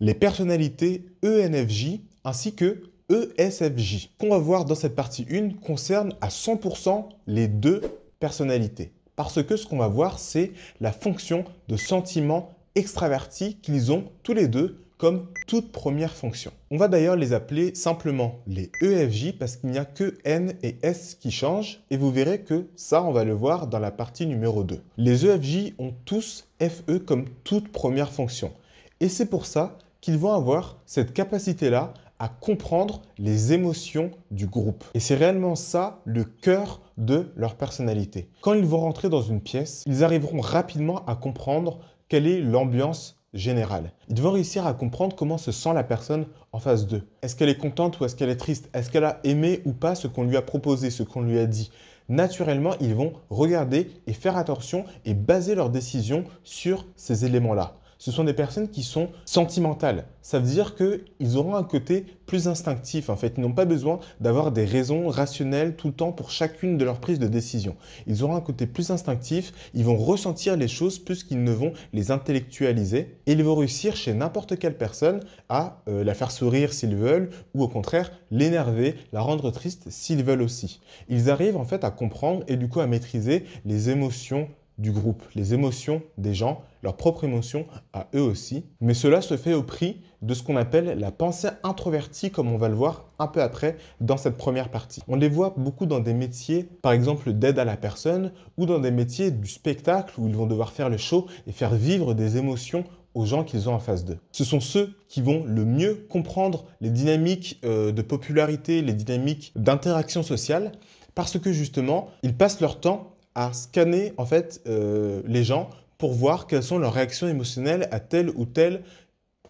les personnalités ENFJ ainsi que ESFJ. Qu'on va voir dans cette partie 1 concerne à 100% les deux personnalités. Parce que ce qu'on va voir, c'est la fonction de sentiment extraverti qu'ils ont tous les deux comme toute première fonction. On va d'ailleurs les appeler simplement les EFJ parce qu'il n'y a que N et S qui changent et vous verrez que ça, on va le voir dans la partie numéro 2. Les EFJ ont tous FE comme toute première fonction et c'est pour ça qu'ils vont avoir cette capacité-là à comprendre les émotions du groupe. Et c'est réellement ça le cœur de leur personnalité. Quand ils vont rentrer dans une pièce, ils arriveront rapidement à comprendre quelle est l'ambiance générale. Ils vont réussir à comprendre comment se sent la personne en face d'eux. Est-ce qu'elle est contente ou est-ce qu'elle est triste Est-ce qu'elle a aimé ou pas ce qu'on lui a proposé, ce qu'on lui a dit Naturellement, ils vont regarder et faire attention et baser leurs décisions sur ces éléments-là ce sont des personnes qui sont sentimentales. Ça veut dire qu'ils auront un côté plus instinctif. En fait, ils n'ont pas besoin d'avoir des raisons rationnelles tout le temps pour chacune de leurs prises de décision. Ils auront un côté plus instinctif, ils vont ressentir les choses plus qu'ils ne vont les intellectualiser. Et ils vont réussir chez n'importe quelle personne à euh, la faire sourire s'ils veulent, ou au contraire l'énerver, la rendre triste s'ils veulent aussi. Ils arrivent en fait à comprendre et du coup à maîtriser les émotions du groupe, les émotions des gens, leurs propres émotions à eux aussi. Mais cela se fait au prix de ce qu'on appelle la pensée introvertie, comme on va le voir un peu après dans cette première partie. On les voit beaucoup dans des métiers, par exemple d'aide à la personne, ou dans des métiers du spectacle où ils vont devoir faire le show et faire vivre des émotions aux gens qu'ils ont en face d'eux. Ce sont ceux qui vont le mieux comprendre les dynamiques euh, de popularité, les dynamiques d'interaction sociale, parce que justement, ils passent leur temps à scanner en fait euh, les gens pour voir quelles sont leurs réactions émotionnelles à tel ou tel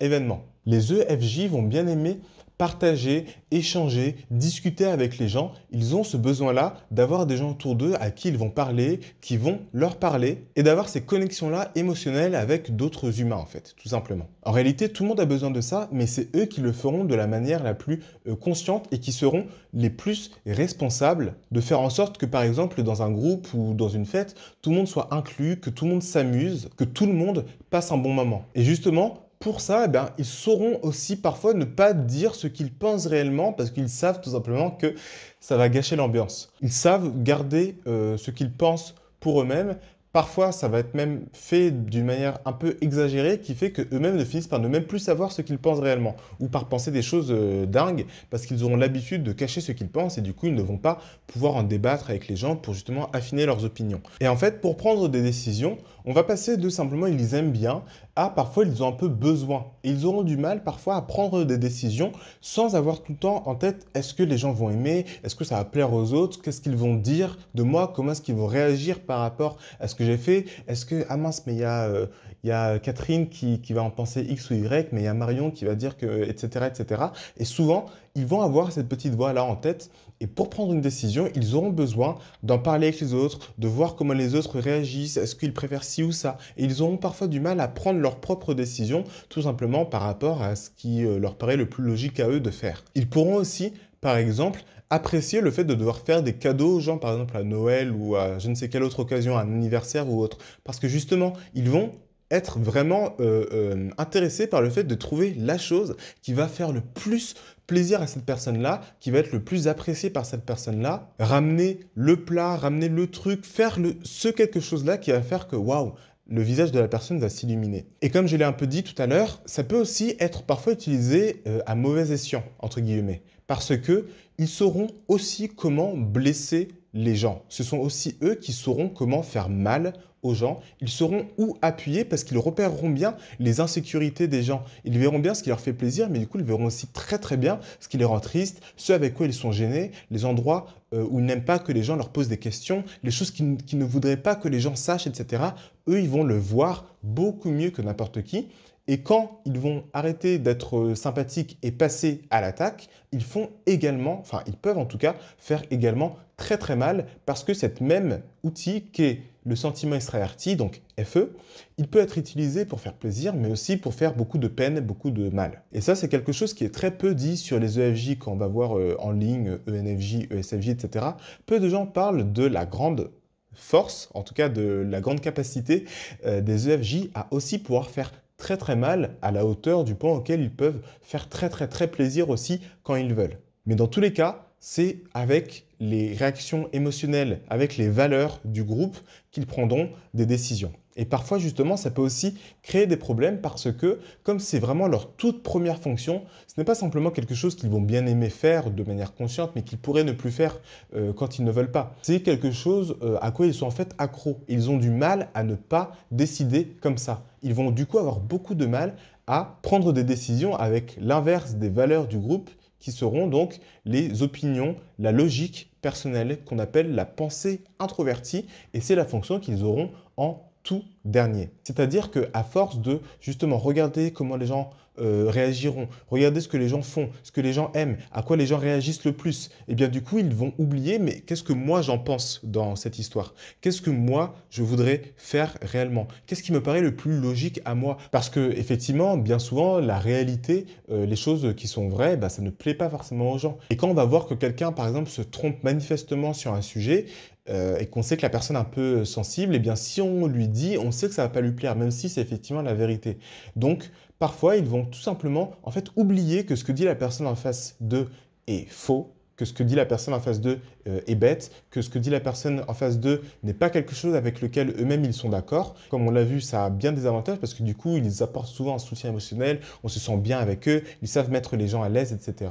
événement. Les EFJ vont bien aimer partager, échanger, discuter avec les gens. Ils ont ce besoin-là d'avoir des gens autour d'eux à qui ils vont parler, qui vont leur parler, et d'avoir ces connexions-là émotionnelles avec d'autres humains, en fait, tout simplement. En réalité, tout le monde a besoin de ça, mais c'est eux qui le feront de la manière la plus euh, consciente et qui seront les plus responsables de faire en sorte que, par exemple, dans un groupe ou dans une fête, tout le monde soit inclus, que tout le monde s'amuse, que tout le monde passe un bon moment. Et justement, pour ça, eh bien, ils sauront aussi parfois ne pas dire ce qu'ils pensent réellement parce qu'ils savent tout simplement que ça va gâcher l'ambiance. Ils savent garder euh, ce qu'ils pensent pour eux-mêmes. Parfois, ça va être même fait d'une manière un peu exagérée qui fait qu'eux-mêmes ne finissent par ne même plus savoir ce qu'ils pensent réellement ou par penser des choses euh, dingues parce qu'ils auront l'habitude de cacher ce qu'ils pensent et du coup, ils ne vont pas pouvoir en débattre avec les gens pour justement affiner leurs opinions. Et en fait, pour prendre des décisions, on va passer de simplement ils aiment bien ah, parfois ils ont un peu besoin. ils auront du mal parfois à prendre des décisions sans avoir tout le temps en tête est-ce que les gens vont aimer, est-ce que ça va plaire aux autres, qu'est-ce qu'ils vont dire de moi, comment est-ce qu'ils vont réagir par rapport à ce que j'ai fait, est-ce que, ah mince, mais il y a... Euh, Catherine qui, qui, va en penser X ou Y, mais il y a Marion qui va dire que, etc., etc. Et souvent, ils vont avoir cette petite voix-là en tête. Et pour prendre une décision, ils auront besoin d'en parler avec les autres, de voir comment les autres réagissent, est-ce qu'ils préfèrent ci ou ça. Et ils auront parfois du mal à prendre leur propre décision, tout simplement par rapport à ce qui euh, leur paraît le plus logique à eux de faire. Ils pourront aussi, par exemple, apprécier le fait de devoir faire des cadeaux aux gens, par exemple à Noël ou à je ne sais quelle autre occasion, à un anniversaire ou autre. Parce que justement, ils vont être vraiment euh, euh, intéressé par le fait de trouver la chose qui va faire le plus plaisir à cette personne-là, qui va être le plus apprécié par cette personne-là, ramener le plat, ramener le truc, faire le, ce quelque chose-là qui va faire que waouh, le visage de la personne va s'illuminer. Et comme je l'ai un peu dit tout à l'heure, ça peut aussi être parfois utilisé euh, à mauvais escient, entre guillemets, parce que ils sauront aussi comment blesser les gens. Ce sont aussi eux qui sauront comment faire mal aux gens, ils seront où appuyer parce qu'ils repéreront bien les insécurités des gens. Ils verront bien ce qui leur fait plaisir, mais du coup, ils verront aussi très très bien ce qui les rend tristes, ce avec quoi ils sont gênés, les endroits euh, où ils n'aiment pas que les gens leur posent des questions, les choses qu'ils ne voudraient pas que les gens sachent, etc. Eux, ils vont le voir beaucoup mieux que n'importe qui. Et quand ils vont arrêter d'être euh, sympathiques et passer à l'attaque, ils font également, enfin ils peuvent en tout cas, faire également très très mal parce que cette même outil qui est le sentiment extraverti, donc FE, il peut être utilisé pour faire plaisir, mais aussi pour faire beaucoup de peine, beaucoup de mal. Et ça, c'est quelque chose qui est très peu dit sur les EFJ qu'on va voir euh, en ligne ENFJ, ESFJ, etc. Peu de gens parlent de la grande force, en tout cas de la grande capacité euh, des EFJ à aussi pouvoir faire très très mal à la hauteur du point auquel ils peuvent faire très très très plaisir aussi quand ils veulent. Mais dans tous les cas, c'est avec les réactions émotionnelles, avec les valeurs du groupe qu'ils prendront des décisions. Et parfois, justement, ça peut aussi créer des problèmes parce que, comme c'est vraiment leur toute première fonction, ce n'est pas simplement quelque chose qu'ils vont bien aimer faire de manière consciente, mais qu'ils pourraient ne plus faire euh, quand ils ne veulent pas. C'est quelque chose euh, à quoi ils sont en fait accros. Ils ont du mal à ne pas décider comme ça. Ils vont du coup avoir beaucoup de mal à prendre des décisions avec l'inverse des valeurs du groupe qui seront donc les opinions, la logique personnelle qu'on appelle la pensée introvertie, et c'est la fonction qu'ils auront en tout dernier. C'est-à-dire que à force de justement regarder comment les gens euh, réagiront, regarder ce que les gens font, ce que les gens aiment, à quoi les gens réagissent le plus, eh bien du coup ils vont oublier mais qu'est-ce que moi j'en pense dans cette histoire Qu'est-ce que moi je voudrais faire réellement Qu'est-ce qui me paraît le plus logique à moi Parce que effectivement bien souvent la réalité, euh, les choses qui sont vraies, bah, ça ne plaît pas forcément aux gens. Et quand on va voir que quelqu'un par exemple se trompe manifestement sur un sujet, euh, et qu'on sait que la personne est un peu euh, sensible, et eh bien si on lui dit, on sait que ça va pas lui plaire, même si c'est effectivement la vérité. Donc parfois ils vont tout simplement en fait oublier que ce que dit la personne en face d'eux est faux, que ce que dit la personne en face d'eux et euh, bête, que ce que dit la personne en face d'eux n'est pas quelque chose avec lequel eux-mêmes ils sont d'accord. Comme on l'a vu, ça a bien des avantages parce que du coup, ils apportent souvent un soutien émotionnel, on se sent bien avec eux, ils savent mettre les gens à l'aise, etc.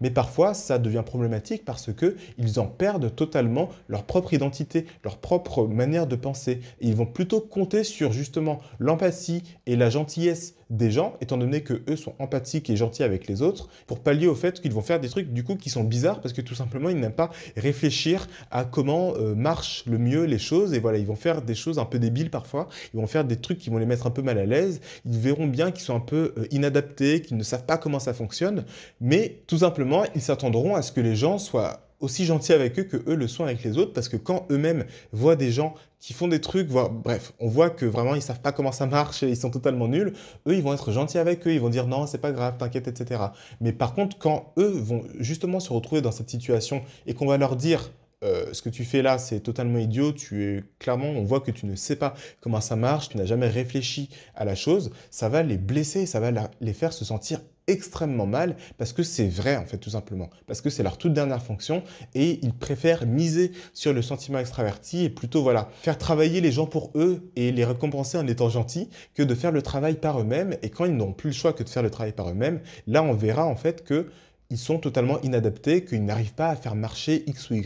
Mais parfois, ça devient problématique parce que ils en perdent totalement leur propre identité, leur propre manière de penser. ils vont plutôt compter sur justement l'empathie et la gentillesse des gens, étant donné que eux sont empathiques et gentils avec les autres, pour pallier au fait qu'ils vont faire des trucs du coup qui sont bizarres parce que tout simplement ils n'aiment pas réfléchir réfléchir à comment euh, marchent le mieux les choses. Et voilà, ils vont faire des choses un peu débiles parfois. Ils vont faire des trucs qui vont les mettre un peu mal à l'aise. Ils verront bien qu'ils sont un peu euh, inadaptés, qu'ils ne savent pas comment ça fonctionne. Mais tout simplement, ils s'attendront à ce que les gens soient aussi gentil avec eux que eux le sont avec les autres parce que quand eux-mêmes voient des gens qui font des trucs, bref, on voit que vraiment ils savent pas comment ça marche, ils sont totalement nuls, eux ils vont être gentils avec eux, ils vont dire non c'est pas grave, t'inquiète, etc. Mais par contre quand eux vont justement se retrouver dans cette situation et qu'on va leur dire euh, ce que tu fais là, c'est totalement idiot. Tu es clairement, on voit que tu ne sais pas comment ça marche, tu n'as jamais réfléchi à la chose. Ça va les blesser, ça va les faire se sentir extrêmement mal parce que c'est vrai en fait tout simplement parce que c'est leur toute dernière fonction et ils préfèrent miser sur le sentiment extraverti et plutôt voilà faire travailler les gens pour eux et les récompenser en étant gentils que de faire le travail par eux-mêmes et quand ils n'ont plus le choix que de faire le travail par eux-mêmes là on verra en fait que ils sont totalement inadaptés qu'ils n'arrivent pas à faire marcher x ou y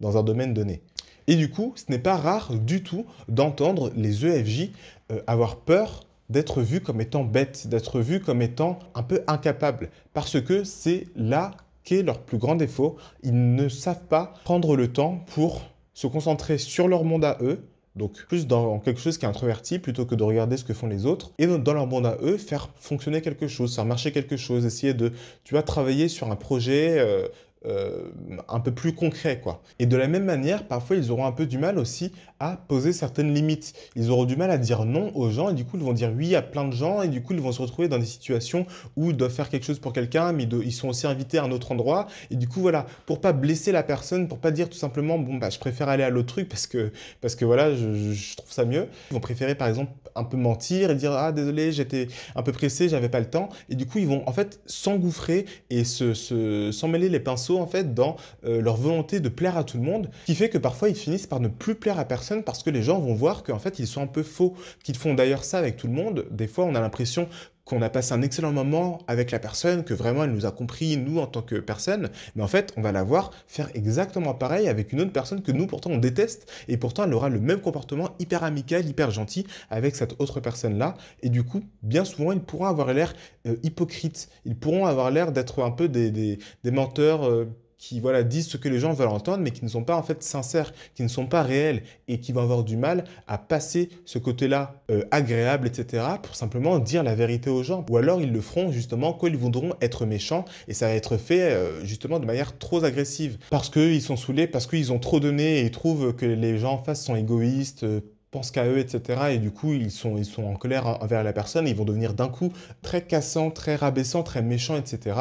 dans un domaine donné et du coup ce n'est pas rare du tout d'entendre les EFJ euh, avoir peur d'être vu comme étant bête d'être vu comme étant un peu incapable parce que c'est là qu'est leur plus grand défaut. Ils ne savent pas prendre le temps pour se concentrer sur leur monde à eux, donc plus dans quelque chose qui est introverti plutôt que de regarder ce que font les autres. Et dans leur monde à eux, faire fonctionner quelque chose, faire marcher quelque chose, essayer de, tu vois, travailler sur un projet, euh, euh, un peu plus concret. Quoi. Et de la même manière, parfois, ils auront un peu du mal aussi à poser certaines limites. Ils auront du mal à dire non aux gens et du coup, ils vont dire oui à plein de gens et du coup, ils vont se retrouver dans des situations où ils doivent faire quelque chose pour quelqu'un, mais ils sont aussi invités à un autre endroit. Et du coup, voilà, pour pas blesser la personne, pour pas dire tout simplement, bon, bah, je préfère aller à l'autre truc parce que, parce que voilà, je, trouve ça mieux. Ils vont préférer, par exemple, un peu mentir et dire, ah, désolé, j'étais un peu pressé, j'avais pas le temps. Et du coup, ils vont en fait s'engouffrer et se, se, s'emmêler les pinceaux en fait dans euh, leur volonté de plaire à tout le monde, qui fait que parfois ils finissent par ne plus plaire à personne parce que les gens vont voir qu'en fait ils sont un peu faux, qu'ils font d'ailleurs ça avec tout le monde. Des fois on a l'impression qu'on a passé un excellent moment avec la personne, que vraiment elle nous a compris, nous, en tant que personne, mais en fait, on va la voir faire exactement pareil avec une autre personne que nous, pourtant, on déteste, et pourtant, elle aura le même comportement hyper amical, hyper gentil avec cette autre personne-là, et du coup, bien souvent, ils pourront avoir l'air euh, hypocrites. hypocrite, ils pourront avoir l'air d'être un peu des, des, menteurs. Euh, qui voilà, disent ce que les gens veulent entendre, mais qui ne sont pas en fait sincères, qui ne sont pas réels et qui vont avoir du mal à passer ce côté-là euh, agréable, etc., pour simplement dire la vérité aux gens. Ou alors ils le feront justement quand ils voudront être méchants et ça va être fait euh, justement de manière trop agressive parce qu'ils sont saoulés, parce qu'ils ont trop donné et ils trouvent que les gens en face sont égoïstes, euh, pensent qu'à eux, etc. Et du coup, ils sont, ils sont en colère envers la personne, ils vont devenir d'un coup très cassants, très rabaissants, très méchants, etc.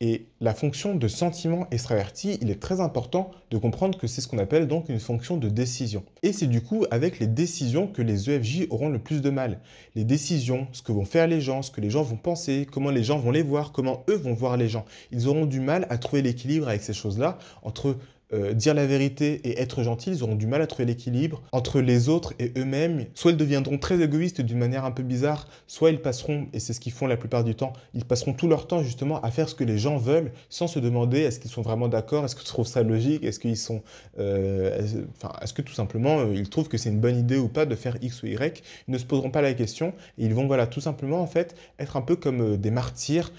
Et la fonction de sentiment extraverti, il est très important de comprendre que c'est ce qu'on appelle donc une fonction de décision. Et c'est du coup avec les décisions que les EFJ auront le plus de mal. Les décisions, ce que vont faire les gens, ce que les gens vont penser, comment les gens vont les voir, comment eux vont voir les gens. Ils auront du mal à trouver l'équilibre avec ces choses-là entre euh, dire la vérité et être gentil, ils auront du mal à trouver l'équilibre entre les autres et eux-mêmes. Soit ils deviendront très égoïstes d'une manière un peu bizarre, soit ils passeront, et c'est ce qu'ils font la plupart du temps, ils passeront tout leur temps justement à faire ce que les gens veulent sans se demander est-ce qu'ils sont vraiment d'accord, est-ce qu'ils trouvent ça logique, est-ce qu'ils sont... Euh, que tout simplement euh, ils trouvent que c'est une bonne idée ou pas de faire X ou Y Ils ne se poseront pas la question et ils vont voilà tout simplement en fait être un peu comme des martyrs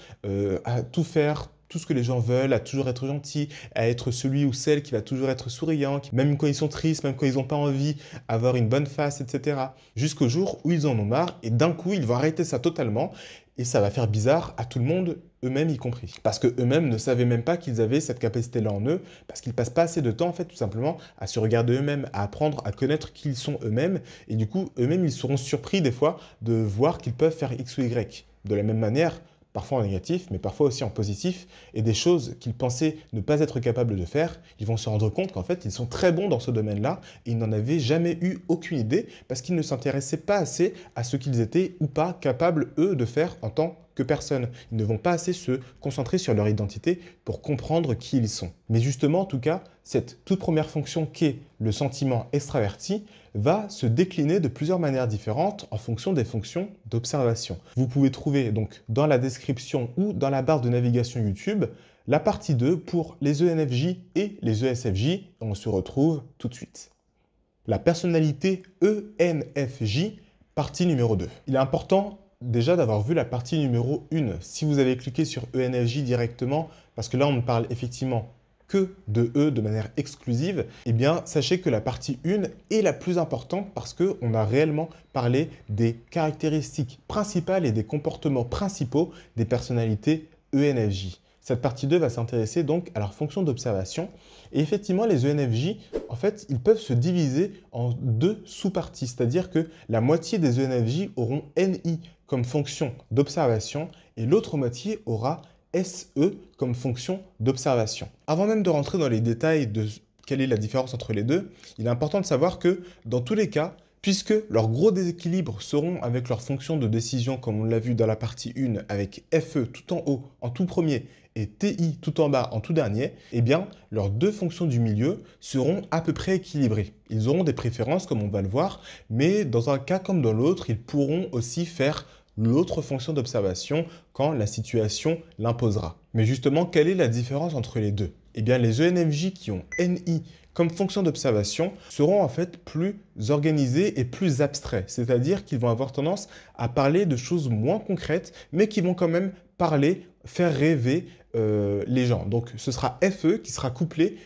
à tout faire, tout ce que les gens veulent, à toujours être gentil, à être celui ou celle qui va toujours être souriant, même quand ils sont tristes, même quand ils n'ont pas envie, avoir une bonne face, etc. Jusqu'au jour où ils en ont marre et d'un coup, ils vont arrêter ça totalement et ça va faire bizarre à tout le monde, eux-mêmes y compris. Parce que eux-mêmes ne savaient même pas qu'ils avaient cette capacité-là en eux, parce qu'ils passent pas assez de temps, en fait, tout simplement, à se regarder eux-mêmes, à apprendre à connaître qui ils sont eux-mêmes, et du coup, eux-mêmes, ils seront surpris des fois de voir qu'ils peuvent faire X ou Y. De la même manière, parfois en négatif, mais parfois aussi en positif, et des choses qu'ils pensaient ne pas être capables de faire, ils vont se rendre compte qu'en fait, ils sont très bons dans ce domaine-là, et ils n'en avaient jamais eu aucune idée, parce qu'ils ne s'intéressaient pas assez à ce qu'ils étaient ou pas capables, eux, de faire en tant que personne. Ils ne vont pas assez se concentrer sur leur identité pour comprendre qui ils sont. Mais justement, en tout cas, cette toute première fonction qu'est le sentiment extraverti va se décliner de plusieurs manières différentes en fonction des fonctions d'observation. Vous pouvez trouver donc dans la description ou dans la barre de navigation YouTube la partie 2 pour les ENFJ et les ESFJ. On se retrouve tout de suite. La personnalité ENFJ, partie numéro 2. Il est important déjà d'avoir vu la partie numéro 1. Si vous avez cliqué sur ENFJ directement, parce que là on ne parle effectivement que de E de manière exclusive, eh bien sachez que la partie 1 est la plus importante parce qu'on a réellement parlé des caractéristiques principales et des comportements principaux des personnalités ENFJ. Cette partie 2 va s'intéresser donc à leur fonction d'observation. Et effectivement, les ENFJ, en fait, ils peuvent se diviser en deux sous-parties, c'est-à-dire que la moitié des ENFJ auront NI, comme fonction d'observation et l'autre moitié aura SE comme fonction d'observation. Avant même de rentrer dans les détails de quelle est la différence entre les deux, il est important de savoir que dans tous les cas, puisque leurs gros déséquilibres seront avec leurs fonction de décision comme on l'a vu dans la partie 1 avec FE tout en haut en tout premier et TI tout en bas en tout dernier, eh bien leurs deux fonctions du milieu seront à peu près équilibrées. Ils auront des préférences comme on va le voir, mais dans un cas comme dans l'autre, ils pourront aussi faire l'autre fonction d'observation quand la situation l'imposera. Mais justement, quelle est la différence entre les deux Eh bien, les ENFJ qui ont NI comme fonction d'observation seront en fait plus organisés et plus abstraits, c'est-à-dire qu'ils vont avoir tendance à parler de choses moins concrètes, mais qui vont quand même parler, faire rêver euh, les gens. Donc ce sera FE qui sera couplé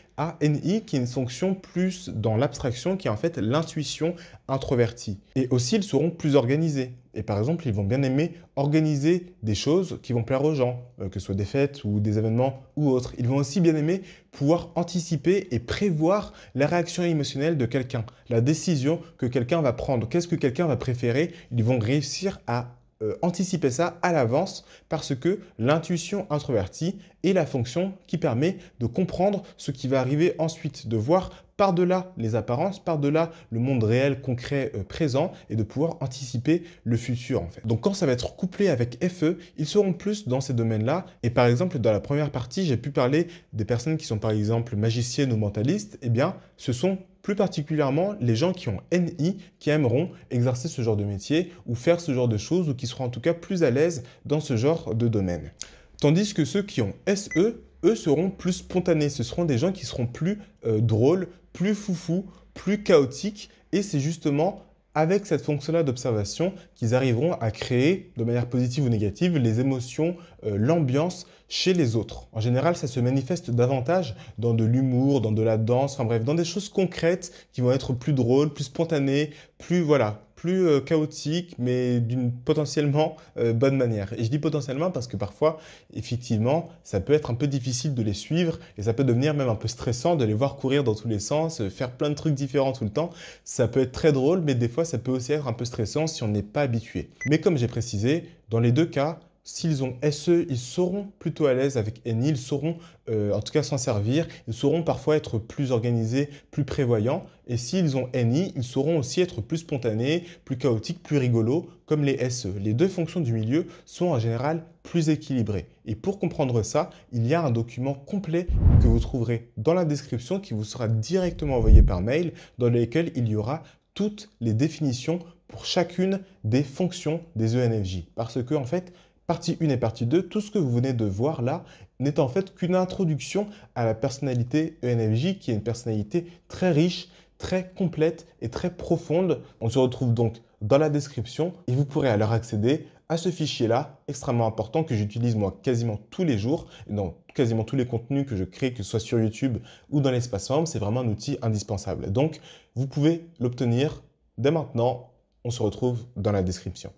ANI qui est une fonction plus dans l'abstraction qui est en fait l'intuition introvertie. Et aussi, ils seront plus organisés. Et par exemple, ils vont bien aimer organiser des choses qui vont plaire aux gens, euh, que ce soit des fêtes ou des événements ou autres. Ils vont aussi bien aimer pouvoir anticiper et prévoir la réaction émotionnelle de quelqu'un, la décision que quelqu'un va prendre, qu'est-ce que quelqu'un va préférer. Ils vont réussir à euh, anticiper ça à l'avance parce que l'intuition introvertie est la fonction qui permet de comprendre ce qui va arriver ensuite, de voir par-delà les apparences, par-delà le monde réel, concret, euh, présent, et de pouvoir anticiper le futur en fait. Donc quand ça va être couplé avec FE, ils seront plus dans ces domaines-là. Et par exemple, dans la première partie, j'ai pu parler des personnes qui sont par exemple magiciennes ou mentalistes, eh bien, ce sont plus particulièrement les gens qui ont NI, qui aimeront exercer ce genre de métier ou faire ce genre de choses ou qui seront en tout cas plus à l'aise dans ce genre de domaine. Tandis que ceux qui ont SE, eux seront plus spontanés, ce seront des gens qui seront plus euh, drôles, plus foufou, plus chaotiques et c'est justement avec cette fonction-là d'observation qu'ils arriveront à créer, de manière positive ou négative, les émotions, euh, l'ambiance chez les autres. En général, ça se manifeste davantage dans de l'humour, dans de la danse, enfin bref, dans des choses concrètes qui vont être plus drôles, plus spontanées, plus, voilà, plus euh, chaotique, mais d'une potentiellement euh, bonne manière. Et je dis potentiellement parce que parfois, effectivement, ça peut être un peu difficile de les suivre et ça peut devenir même un peu stressant de les voir courir dans tous les sens, euh, faire plein de trucs différents tout le temps. Ça peut être très drôle, mais des fois, ça peut aussi être un peu stressant si on n'est pas habitué. Mais comme j'ai précisé, dans les deux cas, s'ils ont SE, ils seront plutôt à l'aise avec NI, ils sauront euh, en tout cas s'en servir, ils sauront parfois être plus organisés, plus prévoyants, et s'ils ont NI, ils sauront aussi être plus spontanés, plus chaotiques, plus rigolos, comme les SE. Les deux fonctions du milieu sont en général plus équilibrées. Et pour comprendre ça, il y a un document complet que vous trouverez dans la description qui vous sera directement envoyé par mail, dans lequel il y aura toutes les définitions pour chacune des fonctions des ENFJ. Parce que, en fait, Partie 1 et partie 2, tout ce que vous venez de voir là n'est en fait qu'une introduction à la personnalité ENFJ qui est une personnalité très riche, très complète et très profonde. On se retrouve donc dans la description et vous pourrez alors accéder à ce fichier-là, extrêmement important, que j'utilise moi quasiment tous les jours, dans quasiment tous les contenus que je crée, que ce soit sur YouTube ou dans l'espace forme, c'est vraiment un outil indispensable. Donc, vous pouvez l'obtenir dès maintenant, on se retrouve dans la description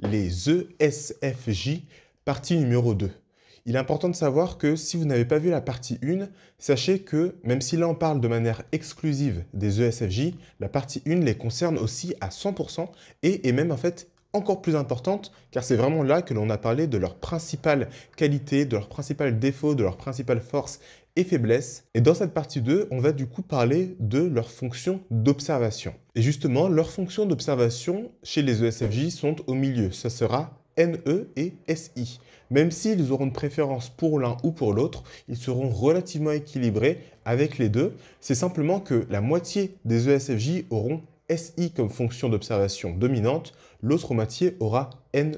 les ESFJ, partie numéro 2. Il est important de savoir que si vous n'avez pas vu la partie 1, sachez que même si là on parle de manière exclusive des ESFJ, la partie 1 les concerne aussi à 100% et est même en fait encore plus importante car c'est vraiment là que l'on a parlé de leurs principales qualités, de leurs principales défauts, de leurs principales forces et faiblesses. Et dans cette partie 2, on va du coup parler de leurs fonctions d'observation. Et justement, leurs fonctions d'observation chez les ESFJ sont au milieu. Ça sera NE et SI. Même s'ils auront une préférence pour l'un ou pour l'autre, ils seront relativement équilibrés avec les deux. C'est simplement que la moitié des ESFJ auront SI comme fonction d'observation dominante, l'autre moitié aura NE.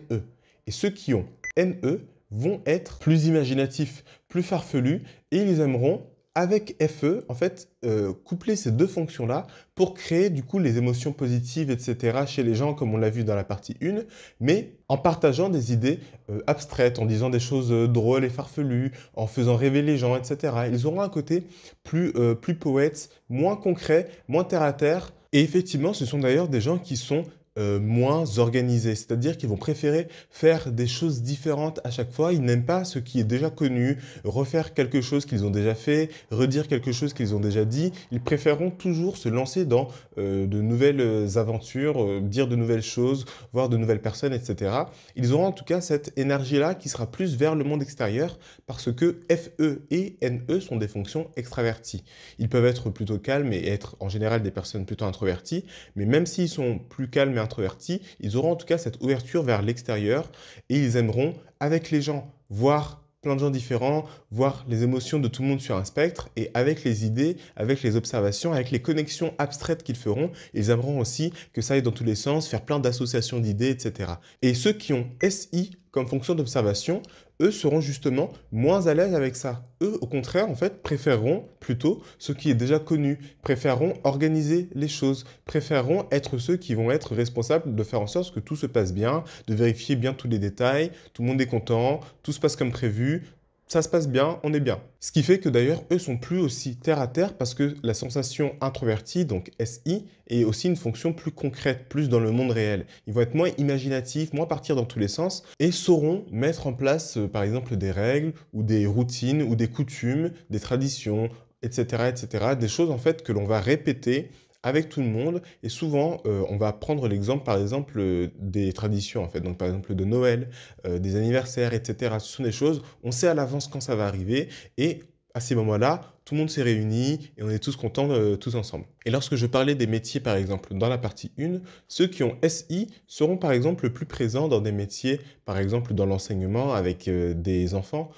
Et ceux qui ont NE vont être plus imaginatifs, plus farfelus, et ils aimeront avec FE, en fait, euh, coupler ces deux fonctions-là pour créer du coup les émotions positives, etc. chez les gens, comme on l'a vu dans la partie 1, mais en partageant des idées euh, abstraites, en disant des choses euh, drôles et farfelues, en faisant rêver les gens, etc. Ils auront un côté plus, plus poète, moins concret, moins terre à Terre. Et effectivement, ce sont d'ailleurs des gens qui sont euh, moins organisés. C'est-à-dire qu'ils vont préférer faire des choses différentes à chaque fois. Ils n'aiment pas ce qui est déjà connu, refaire quelque chose qu'ils ont déjà fait, redire quelque chose qu'ils ont déjà dit. Ils préféreront toujours se lancer dans euh, de nouvelles aventures, euh, dire de nouvelles choses, voir de nouvelles personnes, etc. Ils auront en tout cas cette énergie-là qui sera plus vers le monde extérieur parce que FE et NE sont des fonctions extraverties. Ils peuvent être plutôt calmes et être en général des personnes plutôt introverties, mais même s'ils sont plus calmes introvertis, ils auront en tout cas cette ouverture vers l'extérieur et ils aimeront avec les gens, voir plein de gens différents, voir les émotions de tout le monde sur un spectre et avec les idées, avec les observations, avec les connexions abstraites qu'ils feront, ils aimeront aussi que ça aille dans tous les sens, faire plein d'associations d'idées, etc. Et ceux qui ont SI comme fonction d'observation, eux seront justement moins à l'aise avec ça. Eux, au contraire, en fait, préféreront plutôt ce qui est déjà connu, préféreront organiser les choses, préféreront être ceux qui vont être responsables de faire en sorte que tout se passe bien, de vérifier bien tous les détails, tout le monde est content, tout se passe comme prévu, ça se passe bien, on est bien. Ce qui fait que d'ailleurs, eux sont plus aussi terre à terre parce que la sensation introvertie, donc SI, est aussi une fonction plus concrète, plus dans le monde réel. Ils vont être moins imaginatifs, moins partir dans tous les sens et sauront mettre en place, euh, par exemple, des règles ou des routines ou des coutumes, des traditions, etc., etc., des choses en fait que l'on va répéter avec tout le monde. Et souvent, euh, on va prendre l'exemple, par exemple, euh, des traditions, en fait. Donc, par exemple, de Noël, euh, des anniversaires, etc. Ce sont des choses, on sait à l'avance quand ça va arriver. Et à ces moments-là, tout le monde s'est réuni et on est tous contents tous ensemble. Et lorsque je parlais des métiers, par exemple, dans la partie 1, ceux qui ont SI seront par exemple plus présents dans des métiers, par exemple dans l'enseignement avec des enfants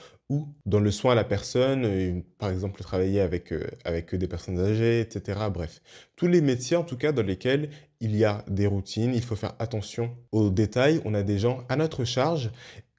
dans le soin à la personne, par exemple travailler avec, euh, avec des personnes âgées, etc. Bref, tous les métiers en tout cas dans lesquels il y a des routines, il faut faire attention aux détails, on a des gens à notre charge.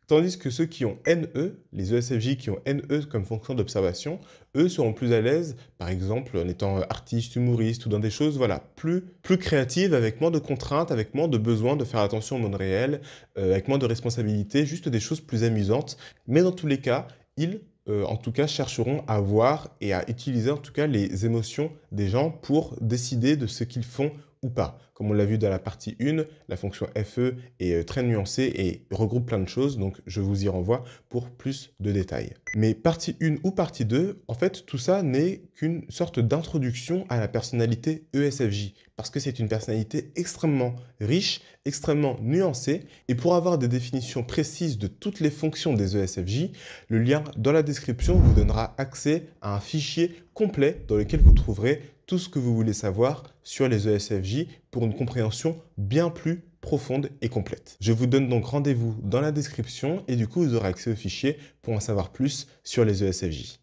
Tandis que ceux qui ont NE, les ESFJ qui ont NE comme fonction d'observation, eux seront plus à l'aise, par exemple en étant euh, artiste, humoriste ou dans des choses voilà, plus, plus créatives, avec moins de contraintes, avec moins de besoin de faire attention au monde réel, euh, avec moins de responsabilités, juste des choses plus amusantes. Mais dans tous les cas, ils, euh, en tout cas, chercheront à voir et à utiliser, en tout cas, les émotions des gens pour décider de ce qu'ils font ou pas. Comme on l'a vu dans la partie 1, la fonction FE est euh, très nuancée et regroupe plein de choses, donc je vous y renvoie pour plus de détails. Mais partie 1 ou partie 2, en fait, tout ça n'est qu'une sorte d'introduction à la personnalité ESFJ, parce que c'est une personnalité extrêmement riche, extrêmement nuancée, et pour avoir des définitions précises de toutes les fonctions des ESFJ, le lien dans la description vous donnera accès à un fichier complet dans lequel vous trouverez tout ce que vous voulez savoir sur les ESFJ pour une compréhension bien plus profonde et complète. Je vous donne donc rendez-vous dans la description et du coup vous aurez accès au fichier pour en savoir plus sur les ESFJ.